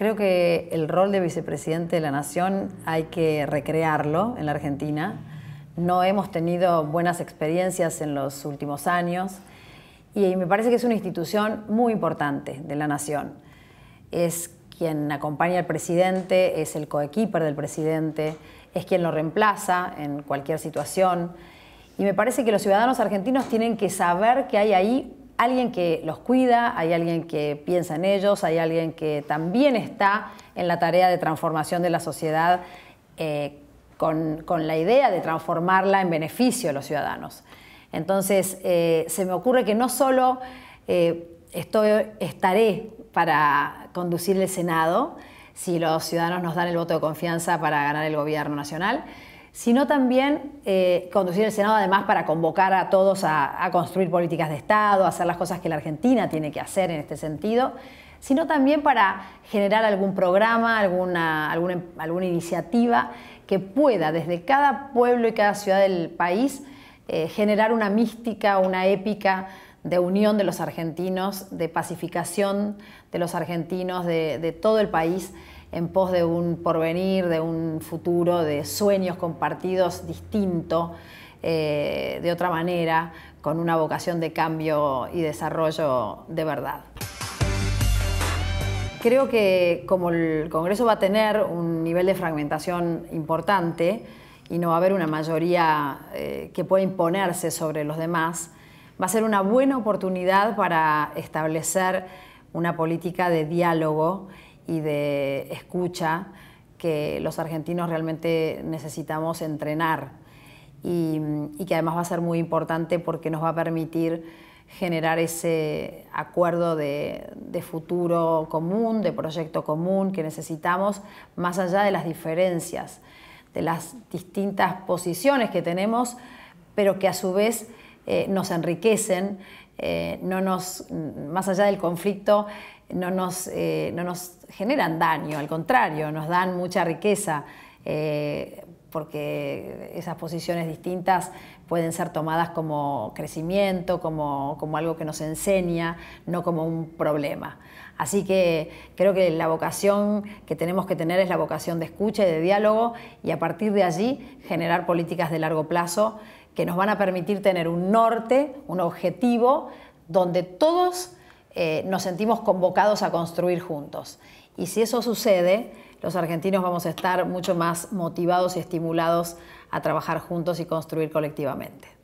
Creo que el rol de vicepresidente de la Nación hay que recrearlo en la Argentina. No hemos tenido buenas experiencias en los últimos años y me parece que es una institución muy importante de la Nación. Es quien acompaña al presidente, es el coequiper del presidente, es quien lo reemplaza en cualquier situación. Y me parece que los ciudadanos argentinos tienen que saber que hay ahí alguien que los cuida, hay alguien que piensa en ellos, hay alguien que también está en la tarea de transformación de la sociedad eh, con, la idea de transformarla en beneficio de los ciudadanos. Entonces, eh, se me ocurre que no solo eh, estaré para conducir el Senado, si los ciudadanos nos dan el voto de confianza para ganar el gobierno nacional, sino también eh, conducir el Senado además para convocar a todos a, construir políticas de Estado, a hacer las cosas que la Argentina tiene que hacer en este sentido, sino también para generar algún programa, alguna, iniciativa que pueda desde cada pueblo y cada ciudad del país eh, generar una mística, una épica de unión de los argentinos, de pacificación de los argentinos, de todo el país en pos de un porvenir, de un futuro, de sueños compartidos distinto, eh, de otra manera, con una vocación de cambio y desarrollo de verdad. Creo que como el Congreso va a tener un nivel de fragmentación importante y no va a haber una mayoría eh, que pueda imponerse sobre los demás, va a ser una buena oportunidad para establecer una política de diálogo y de escucha que los argentinos realmente necesitamos entrenar y, que además va a ser muy importante porque nos va a permitir generar ese acuerdo de, futuro común, de proyecto común que necesitamos, más allá de las diferencias, de las distintas posiciones que tenemos, pero que a su vez eh, nos enriquecen eh, no nos, más allá del conflicto, eh, no nos, generan daño, al contrario, nos dan mucha riqueza, eh, porque esas posiciones distintas pueden ser tomadas como crecimiento, como, como, algo que nos enseña, no como un problema. Así que creo que la vocación que tenemos que tener es la vocación de escucha y de diálogo y a partir de allí generar políticas de largo plazo que nos van a permitir tener un norte, un objetivo, donde todos eh, nos sentimos convocados a construir juntos. Y si eso sucede, los argentinos vamos a estar mucho más motivados y estimulados a trabajar juntos y construir colectivamente.